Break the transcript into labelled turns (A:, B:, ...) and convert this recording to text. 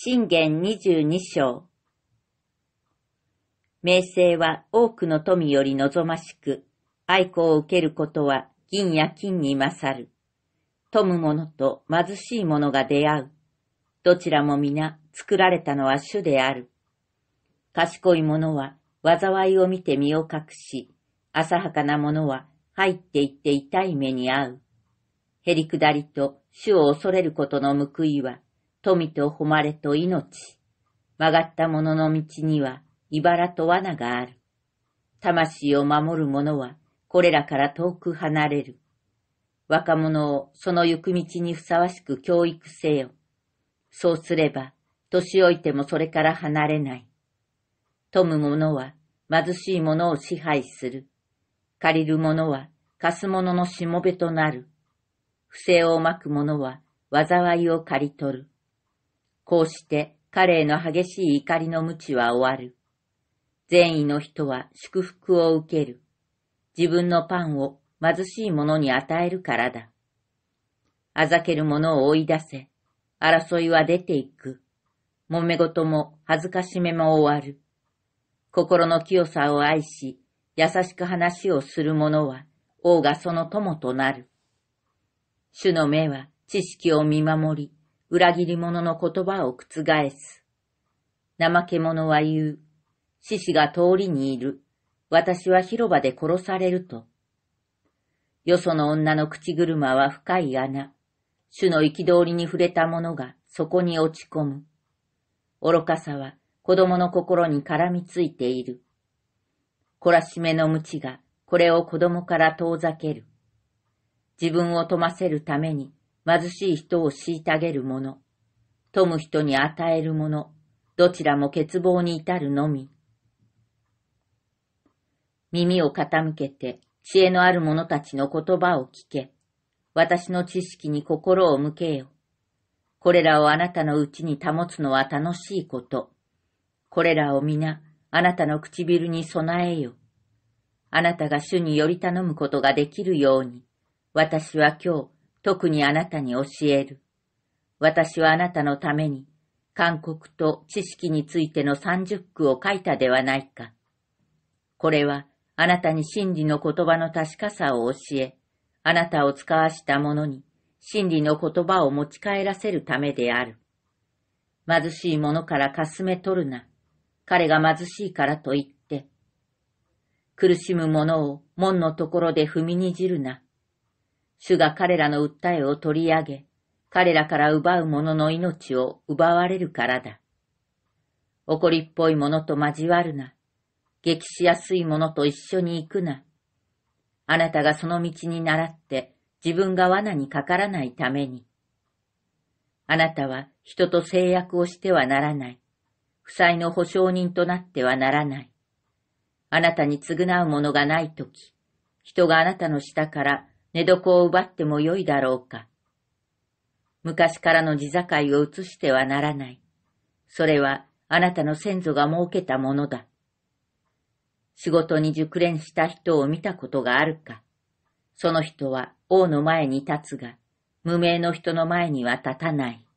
A: 信玄二十二章。名声は多くの富より望ましく、愛好を受けることは銀や金に勝る。富む者と貧しい者が出会う。どちらも皆作られたのは主である。賢い者は災いを見て身を隠し、浅はかな者は入っていって痛い目に遭う。へりくだりと主を恐れることの報いは、富と誉れと命。曲がった者の道には、茨と罠がある。魂を守る者は、これらから遠く離れる。若者をその行く道にふさわしく教育せよ。そうすれば、年老いてもそれから離れない。富む者は貧しい者を支配する。借りる者は貸す者のしもべとなる。不正をまく者は災いを刈り取る。こうして彼への激しい怒りの無知は終わる。善意の人は祝福を受ける。自分のパンを貧しい者に与えるからだ。あざける者を追い出せ。争いは出ていく。揉め事も恥ずかしめも終わる。心の清さを愛し、優しく話をする者は、王がその友となる。主の目は知識を見守り、裏切り者の言葉を覆す。怠け者は言う。獅子が通りにいる。私は広場で殺されると。よその女の口車は深い穴。主の憤りに触れた者がそこに落ち込む。愚かさは子供の心に絡みついている。懲らしめの無知がこれを子供から遠ざける。自分を富ませるために貧しい人を虐げる者、富む人に与える者、どちらも欠乏に至るのみ。耳を傾けて、知恵のある者たちの言葉を聞け。私の知識に心を向けよ。これらをあなたのうちに保つのは楽しいこと。これらを皆、あなたの唇に備えよ。あなたが主により頼むことができるように、私は今日、特にあなたに教える。私はあなたのために、勧告と知識についての三十句を書いたではないか。これは、あなたに真理の言葉の確かさを教え、あなたを使わした者に、真理の言葉を持ち帰らせるためである。貧しい者からかすめ取るな。彼が貧しいからと言って。苦しむ者を門のところで踏みにじるな。主が彼らの訴えを取り上げ、彼らから奪う者の命を奪われるからだ。怒りっぽい者と交わるな。激しやすい者と一緒に行くな。あなたがその道に倣って自分が罠にかからないために。あなたは人と制約をしてはならない。負債の保証人となってはならない。あなたに償うものがないとき、人があなたの下から寝床を奪ってもよいだろうか。昔からの地境を移してはならない。それはあなたの先祖が設けたものだ。仕事に熟練した人を見たことがあるか。その人は王の前に立つが、無名の人の前には立たない。